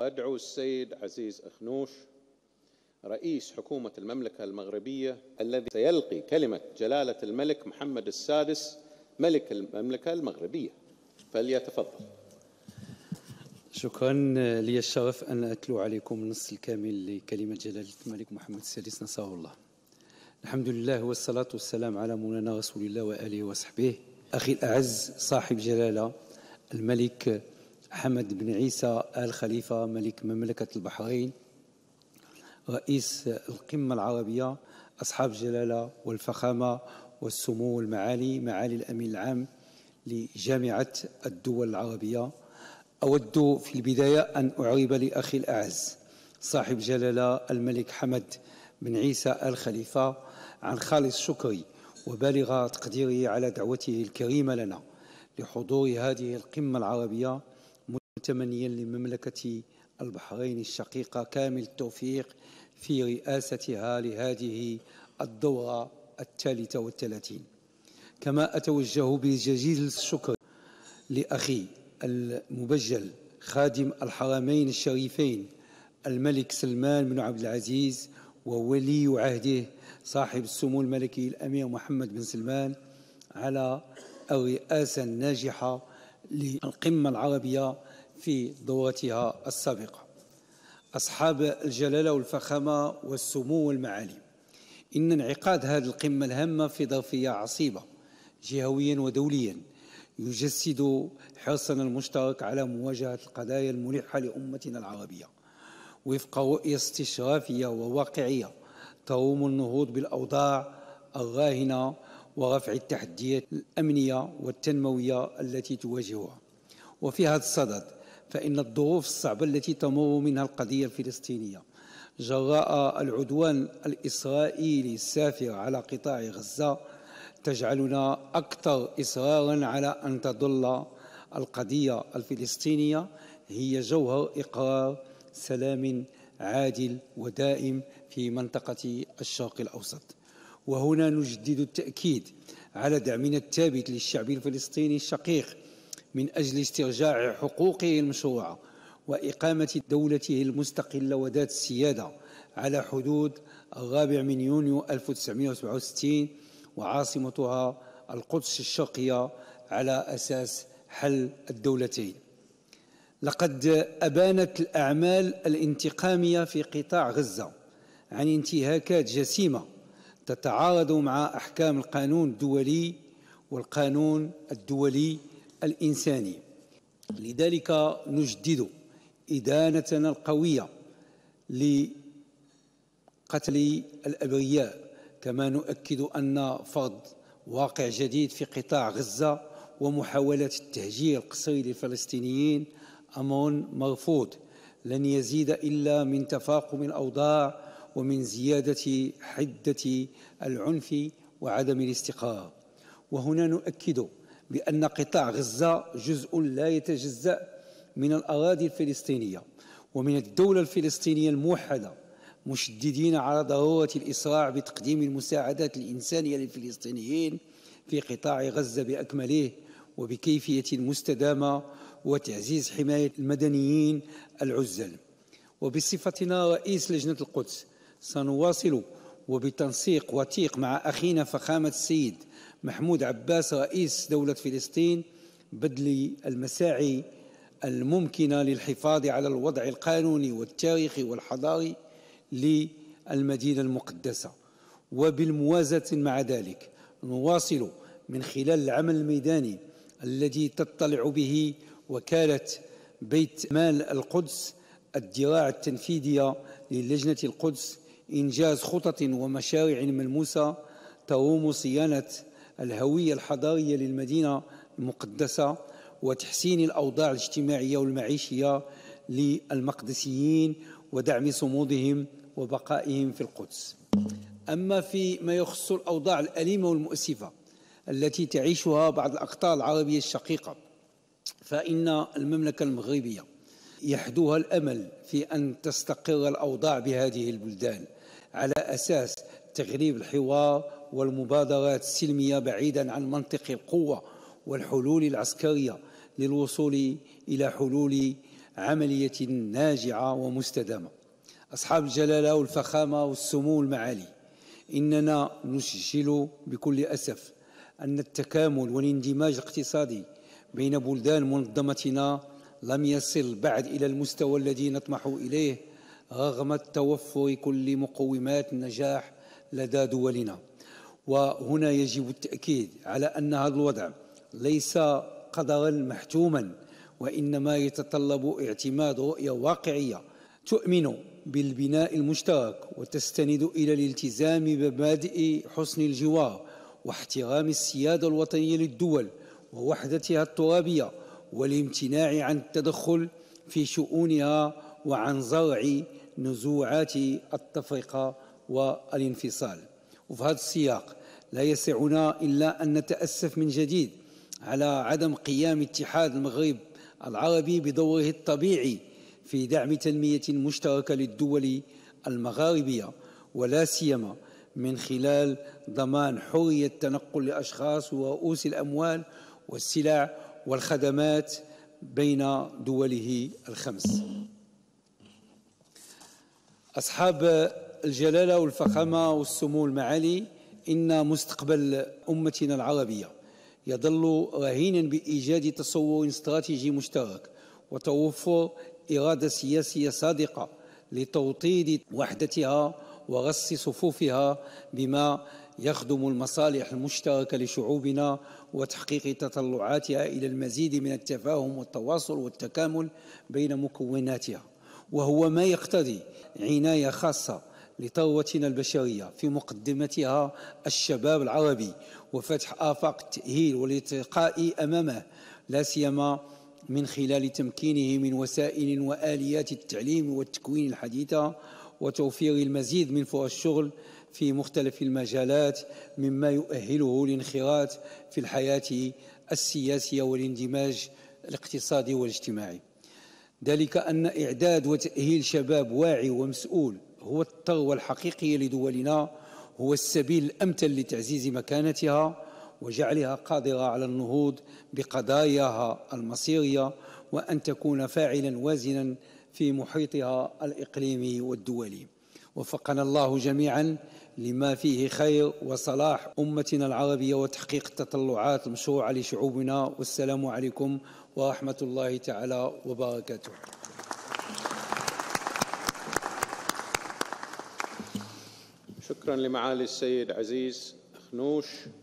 أدعو السيد عزيز أخنوش رئيس حكومة المملكة المغربية الذي سيلقي كلمة جلالة الملك محمد السادس ملك المملكة المغربية فليتفضل شكرا لي الشرف أن أتلو عليكم النص الكامل لكلمة جلالة الملك محمد السادس نصره الله الحمد لله والصلاة والسلام على مولانا رسول الله وآله وصحبه أخي الأعز صاحب جلالة الملك حمد بن عيسى آل خليفة ملك مملكة البحرين رئيس القمة العربية أصحاب جلالة والفخامة والسمو والمعالي معالي الأمين العام لجامعة الدول العربية أود في البداية أن أعرب لأخي الأعز صاحب جلالة الملك حمد بن عيسى آل خليفة عن خالص شكري وبالغ تقديري على دعوته الكريمة لنا لحضور هذه القمة العربية متمنيا لمملكة البحرين الشقيقة كامل التوفيق في رئاستها لهذه الدورة الثالثة والثلاثين كما أتوجه بجزيل الشكر لأخي المبجل خادم الحرمين الشريفين الملك سلمان بن عبد العزيز وولي عهده صاحب السمو الملكي الأمير محمد بن سلمان على الرئاسة الناجحة للقمة العربية في دورتها السابقة أصحاب الجلالة والفخامة والسمو والمعالي إن انعقاد هذه القمة الهامة في ظرفية عصيبة جهويا ودوليا يجسد حرصنا المشترك على مواجهة القضايا الملحة لأمتنا العربية وفق رؤية استشرافية وواقعية تروم النهوض بالأوضاع الراهنة ورفع التحديات الأمنية والتنموية التي تواجهها وفي هذا الصدد فإن الظروف الصعبة التي تمر منها القضية الفلسطينية جراء العدوان الإسرائيلي السافر على قطاع غزة تجعلنا أكثر إصرارا على أن تظل القضية الفلسطينية هي جوهر إقرار سلام عادل ودائم في منطقة الشرق الأوسط وهنا نجدد التأكيد على دعمنا الثابت للشعب الفلسطيني الشقيق من أجل استرجاع حقوقه المشروعة وإقامة دولته المستقلة وذات السيادة على حدود الرابع من يونيو 1967 وعاصمتها القدس الشرقية على أساس حل الدولتين لقد أبانت الأعمال الانتقامية في قطاع غزة عن انتهاكات جسيمة تتعارض مع أحكام القانون الدولي والقانون الدولي الإنساني لذلك نجدد إدانتنا القوية لقتل الأبرياء كما نؤكد أن فرض واقع جديد في قطاع غزة ومحاولة التهجير القسري للفلسطينيين امر مرفوض لن يزيد الا من تفاقم الاوضاع ومن زياده حده العنف وعدم الاستقرار وهنا نؤكد بان قطاع غزه جزء لا يتجزا من الاراضي الفلسطينيه ومن الدوله الفلسطينيه الموحده مشددين على ضروره الاسراع بتقديم المساعدات الانسانيه للفلسطينيين في قطاع غزه باكمله وبكيفيه مستدامه وتعزيز حماية المدنيين العزل وبصفتنا رئيس لجنة القدس سنواصل وبتنسيق وثيق مع أخينا فخامة السيد محمود عباس رئيس دولة فلسطين بذل المساعي الممكنة للحفاظ على الوضع القانوني والتاريخي والحضاري للمدينة المقدسة وبالموازاة مع ذلك نواصل من خلال العمل الميداني الذي تطلع به وكالة بيت مال القدس الذراع التنفيذية للجنة القدس إنجاز خطط ومشاريع ملموسة تروم صيانة الهوية الحضارية للمدينة المقدسة وتحسين الأوضاع الاجتماعية والمعيشية للمقدسيين ودعم صمودهم وبقائهم في القدس أما في ما يخص الأوضاع الأليمة والمؤسفة التي تعيشها بعض الأقطار العربية الشقيقة فإن المملكة المغربية يحدوها الأمل في أن تستقر الأوضاع بهذه البلدان على أساس تغريب الحوار والمبادرات السلمية بعيدا عن منطق القوة والحلول العسكرية للوصول إلى حلول عملية ناجعة ومستدامة أصحاب الجلالة والفخامة والسمو المعالي إننا نسجل بكل أسف أن التكامل والاندماج الاقتصادي بين بلدان منظمتنا لم يصل بعد إلى المستوى الذي نطمح إليه رغم التوفر كل مقومات النجاح لدى دولنا وهنا يجب التأكيد على أن هذا الوضع ليس قدرا محتوما وإنما يتطلب اعتماد رؤية واقعية تؤمن بالبناء المشترك وتستند إلى الالتزام بمبادئ حسن الجوار واحترام السيادة الوطنية للدول ووحدتها الترابية والامتناع عن التدخل في شؤونها وعن زرع نزوعات التفرقة والانفصال وفي هذا السياق لا يسعنا إلا أن نتأسف من جديد على عدم قيام اتحاد المغرب العربي بدوره الطبيعي في دعم تنمية مشتركة للدول المغاربية ولا سيما من خلال ضمان حرية تنقل لأشخاص ورؤوس الأموال والسلع والخدمات بين دوله الخمس أصحاب الجلالة والفخامة والسمو المعالي إن مستقبل أمتنا العربية يظل رهينا بإيجاد تصور استراتيجي مشترك وتوفر إرادة سياسية صادقة لتوطيد وحدتها ورص صفوفها بما يخدم المصالح المشتركة لشعوبنا وتحقيق تطلعاتها إلى المزيد من التفاهم والتواصل والتكامل بين مكوناتها وهو ما يقتضي عناية خاصة لثروتنا البشرية في مقدمتها الشباب العربي وفتح آفاق التأهيل والالتقاء أمامه لا سيما من خلال تمكينه من وسائل وآليات التعليم والتكوين الحديثة وتوفير المزيد من فرص الشغل في مختلف المجالات مما يؤهله للانخراط في الحياة السياسية والاندماج الاقتصادي والاجتماعي ذلك أن إعداد وتأهيل شباب واعي ومسؤول هو الثروة الحقيقية لدولنا هو السبيل الأمثل لتعزيز مكانتها وجعلها قادرة على النهوض بقضاياها المصيرية وأن تكون فاعلا وازنا في محيطها الإقليمي والدولي وفقنا الله جميعا لما فيه خير وصلاح أمتنا العربية وتحقيق التطلعات المشروعة لشعوبنا والسلام عليكم ورحمة الله تعالى وبركاته شكرا لمعالي السيد عزيز خنوش